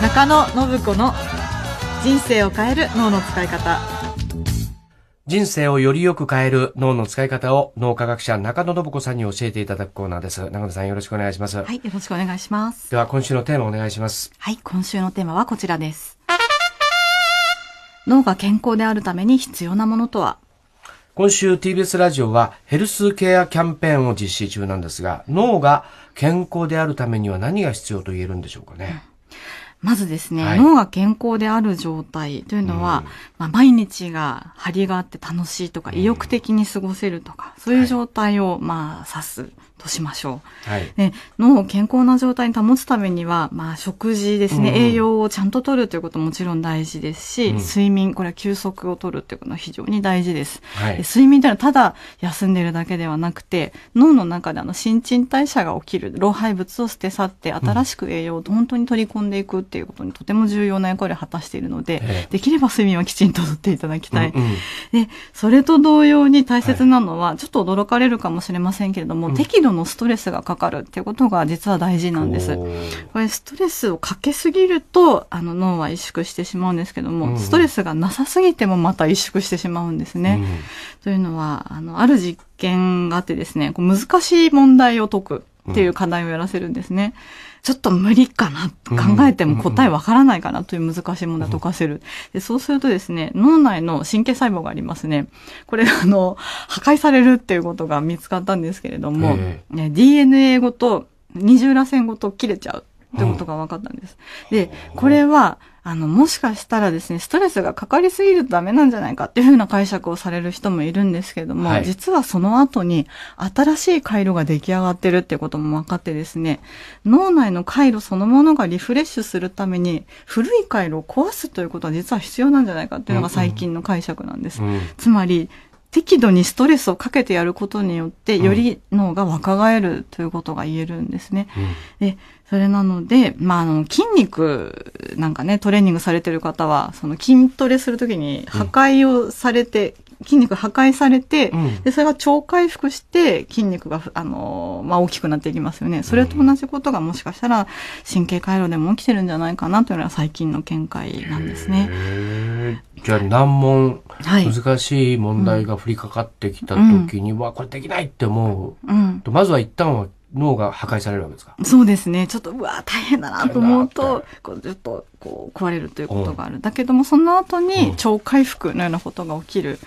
中野信子の人生を変える脳の使い方人生をよりよく変える脳の使い方を脳科学者中野信子さんに教えていただくコーナーです中野さんよろしくお願いしますはいよろしくお願いしますでは今週のテーマお願いしますはい今週のテーマはこちらです脳が健康であるために必要なものとは今週 TBS ラジオはヘルスケアキャンペーンを実施中なんですが、脳が健康であるためには何が必要と言えるんでしょうかね。まずですね、はい、脳が健康である状態というのは、うん、まあ、毎日が張りがあって楽しいとか、意欲的に過ごせるとか、そういう状態を、まあ、指すとしましょう、はい、脳を健康な状態に保つためには、まあ、食事ですね、うん、栄養をちゃんと取るということももちろん大事ですし、うん、睡眠これは休息を取るということは非常に大事です、はい、で睡眠というのはただ休んでるだけではなくて脳の中であの新陳代謝が起きる老廃物を捨て去って新しく栄養を本当に取り込んでいくっていうことにとても重要な役割を果たしているので、えー、できれば睡眠はきちんととっていただきたい、うんうん、でそれと同様に大切なのは、はい、ちょっと驚かれるかもしれませんけれども、適度度のストレスがかかるっていうことが実は大事なんです。これストレスをかけすぎるとあの脳は萎縮してしまうんですけども、うん、ストレスがなさすぎてもまた萎縮してしまうんですね。うん、というのはあのある実験があってですねこう難しい問題を解くっていう課題をやらせるんですね。うんちょっと無理かな、考えても答えわからないかなという難しい問題を解かせる。でそうするとですね、脳内の神経細胞がありますね。これ、あの、破壊されるっていうことが見つかったんですけれども、ね、DNA ごと、二重らせんごと切れちゃう。ってことが分かったんです。で、これは、あの、もしかしたらですね、ストレスがかかりすぎるとダメなんじゃないかっていうふうな解釈をされる人もいるんですけども、はい、実はその後に新しい回路が出来上がってるってことも分かってですね、脳内の回路そのものがリフレッシュするために古い回路を壊すということは実は必要なんじゃないかっていうのが最近の解釈なんです。うんうん、つまり、適度にストレスをかけてやることによって、より脳が若返るということが言えるんですね。うん、で、それなので、まあ、あの、筋肉なんかね、トレーニングされてる方は、その筋トレするときに破壊をされて、筋肉破壊されて、うん、でそれが超回復して筋肉が、あのまあ、大きくなっていきますよね。それと同じことがもしかしたら神経回路でも起きてるんじゃないかなというのが最近の見解なんですね。じゃあ難問、はい、難しい問題が降りかかってきた時には、うん、これできないって思う、うん、まずは一旦は脳が破壊されるわけですかそうですね。ちょっと、うわ大変だなと思うと、こう、ちょっと、こう食われるということがある。だけどもその後に超回復のようなことが起きる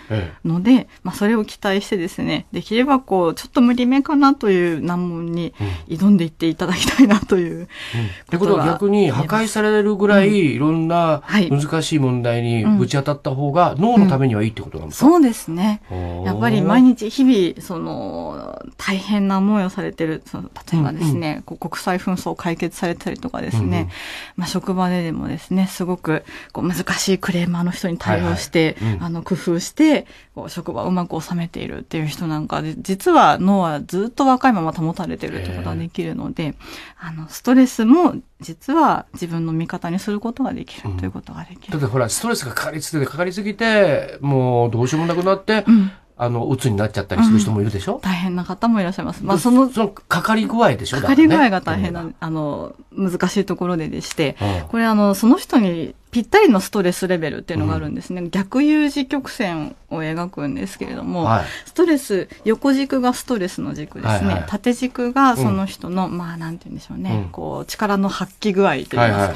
ので、うん、まあそれを期待してですね、できればこうちょっと無理めかなという難問に挑んでいっていただきたいなということ、うん、ってことは逆に破壊されるぐらいいろんな難しい問題にぶち当たった方が脳のためにはいいってことなんですか、うん、そうですね。やっぱり毎日日々その大変な思いをされてる、その例えばですね、うんうん、国際紛争解決されたりとかですね、まあ職場ででももですね、すごくこう難しいクレーマーの人に対応して、あの、工夫して、こう職場をうまく収めているっていう人なんかで、実は脳はずっと若いまま保たれてるってことができるので、あの、ストレスも実は自分の味方にすることができる、ということができる。だってほら、ストレスがかかりすぎて、かかりすぎて、もうどうしようもなくなって、うんあの、鬱になっちゃったりする人もいるでしょ、うん、大変な方もいらっしゃいます。まあ、その、その、かかり具合でしょかかり具合が大変な、ね、あの、難しいところででして、うん、これあの、その人にぴったりのストレスレベルっていうのがあるんですね。うん、逆 U 字曲線を描くんですけれども、はい、ストレス、横軸がストレスの軸ですね。はいはい、縦軸がその人の、まあ、なんて言うんでしょうね、こう、力の発揮具合といいますか。はいはい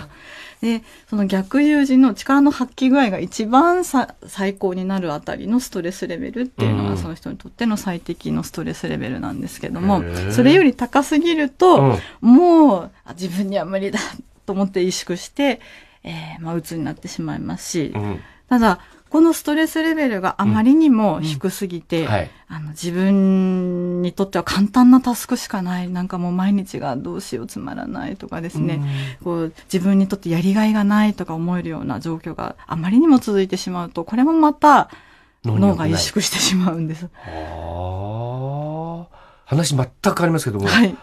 でその逆友人の力の発揮具合が一番最高になるあたりのストレスレベルっていうのが、その人にとっての最適のストレスレベルなんですけどもそれより高すぎると、うん、もう自分には無理だと思って萎縮して、えーまあ、鬱になってしまいますし、うん、ただこのストレスレベルがあまりにも低すぎて、うんうんはい、あの自分にとっては簡単なタスクしかない、なんかもう毎日がどうしようつまらないとかですね、うん、こう自分にとってやりがいがないとか思えるような状況があまりにも続いてしまうと、これもまた脳が萎縮してしまうんです。話全く変わりますけども、はい、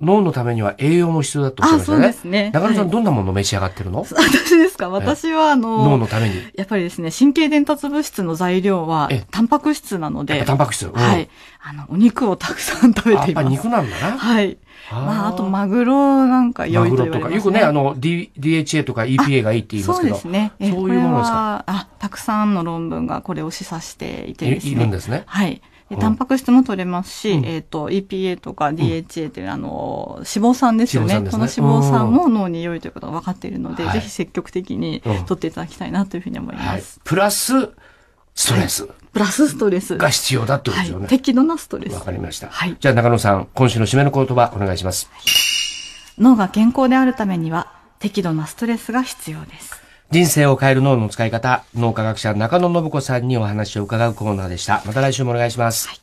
脳のためには栄養も必要だとおっしゃいましたね。そうですね。中野さん、はい、どんなもの召し上がってるの 私ですか私は、あの、脳のために。やっぱりですね、神経伝達物質の材料は、タンパク質なので。タンパク質、うん、はい。あの、お肉をたくさん食べています。やっぱ肉なんだな。はい。まあ、あと、マグロなんか良いと言われます、ね、よくね、あの、D、DHA とか EPA がいいって言いますけど。そうですね。そういうものですかあ、たくさんの論文がこれを示唆していてですね。いるんですね。はい。で、タンパク質も取れますし、うん、えっ、ー、と、EPA とか DHA という、あの、脂肪酸ですよね。ねこの脂肪酸も脳に良いということが分かっているので、ぜひ積極的に取っていただきたいなというふうに思います。プラス、ストレス、はい。プラスストレス。が必要だってことですよね。はい、適度なストレス。わかりました。はい。じゃあ中野さん、今週の締めの言葉お願いします。はい、脳が健康であるためには、適度なストレスが必要です。人生を変える脳の使い方、脳科学者中野信子さんにお話を伺うコーナーでした。また来週もお願いします。はい